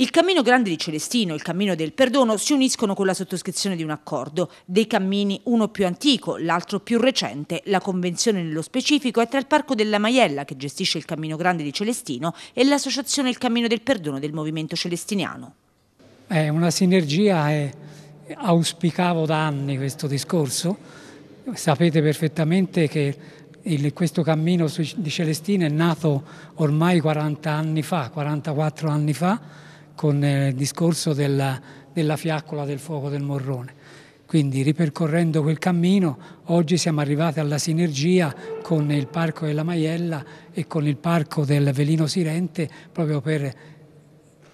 Il cammino grande di Celestino e il cammino del perdono si uniscono con la sottoscrizione di un accordo. Dei cammini, uno più antico, l'altro più recente, la convenzione nello specifico è tra il Parco della Maiella, che gestisce il cammino grande di Celestino, e l'associazione Il Cammino del Perdono del Movimento Celestiniano. È una sinergia, è... auspicavo da anni questo discorso. Sapete perfettamente che il, questo cammino di Celestino è nato ormai 40 anni fa, 44 anni fa, con eh, il discorso della, della fiaccola del fuoco del morrone. Quindi ripercorrendo quel cammino oggi siamo arrivati alla sinergia con il Parco della Maiella e con il Parco del Velino Sirente proprio per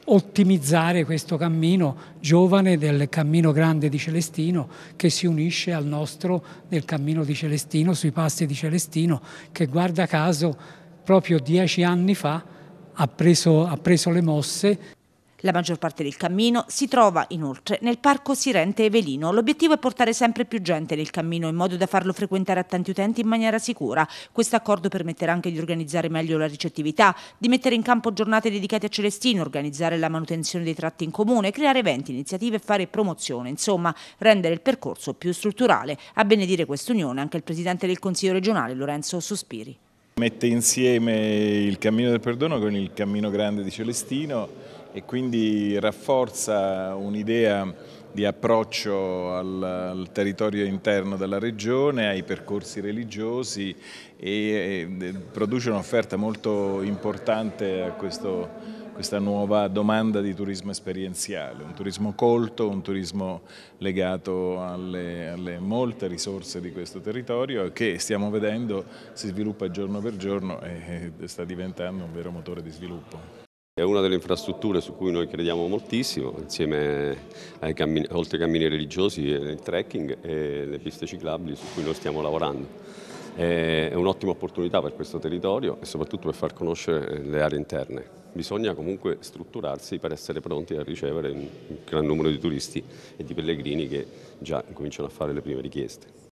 ottimizzare questo cammino giovane del cammino grande di Celestino che si unisce al nostro del cammino di Celestino, sui passi di Celestino che guarda caso proprio dieci anni fa ha preso, ha preso le mosse. La maggior parte del cammino si trova inoltre nel parco Sirente Evelino. L'obiettivo è portare sempre più gente nel cammino in modo da farlo frequentare a tanti utenti in maniera sicura. Questo accordo permetterà anche di organizzare meglio la ricettività, di mettere in campo giornate dedicate a Celestino, organizzare la manutenzione dei tratti in comune, creare eventi, iniziative e fare promozione, insomma rendere il percorso più strutturale. A benedire quest'unione anche il Presidente del Consiglio regionale Lorenzo Sospiri. Mette insieme il Cammino del Perdono con il Cammino Grande di Celestino e quindi rafforza un'idea di approccio al, al, territorio interno della regione, ai percorsi religiosi e, e produce un'offerta molto importante a questo, questa nuova domanda di turismo esperienziale, un turismo colto, un turismo legato alle, alle molte risorse di questo territorio che stiamo vedendo si sviluppa giorno per giorno e sta diventando un vero motore di sviluppo. È una delle infrastrutture su cui noi crediamo moltissimo, insieme ai cammini, oltre ai cammini religiosi, il trekking e le piste ciclabili su cui noi stiamo lavorando. È un'ottima opportunità per questo territorio e soprattutto per far conoscere eh, le aree interne. Bisogna comunque strutturarsi per essere pronti a ricevere un gran numero di turisti e di pellegrini che già cominciano a fare le prime richieste.